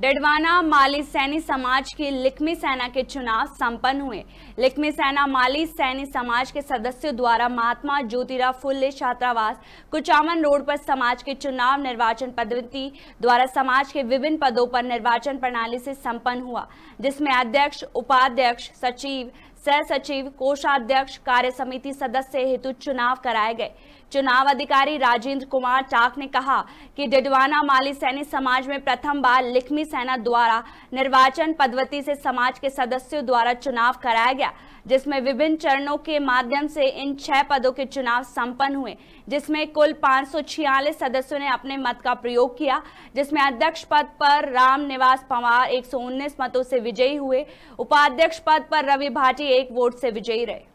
डडवाना माली सैनी समाज की लिखमी सेना के चुनाव संपन्न हुए लिखमी सेना माली सैनी समाज के सदस्यों द्वारा महात्मा ज्योतिराव फुल्ले छात्रावास कुचामन रोड पर समाज के चुनाव निर्वाचन पद्धति द्वारा समाज के विभिन्न पदों पर निर्वाचन प्रणाली से संपन्न हुआ जिसमें अध्यक्ष उपाध्यक्ष सचिव सह सचिव कोषाध्यक्ष कार्य समिति सदस्य हेतु चुनाव कराए गए चुनाव अधिकारी राजेंद्र कुमार टाक ने कहा कि डिडवाना माली सैनिक समाज में प्रथम बार लिखमी सेना द्वारा निर्वाचन पद्धति से समाज के सदस्यों द्वारा चुनाव कराया गया जिसमें विभिन्न चरणों के माध्यम से इन छह पदों के चुनाव संपन्न हुए जिसमें कुल पाँच सदस्यों ने अपने मत का प्रयोग किया जिसमें अध्यक्ष पद पर राम निवास पवार एक मतों से विजयी हुए उपाध्यक्ष पद पर रवि भाटी एक वोट से विजयी रहे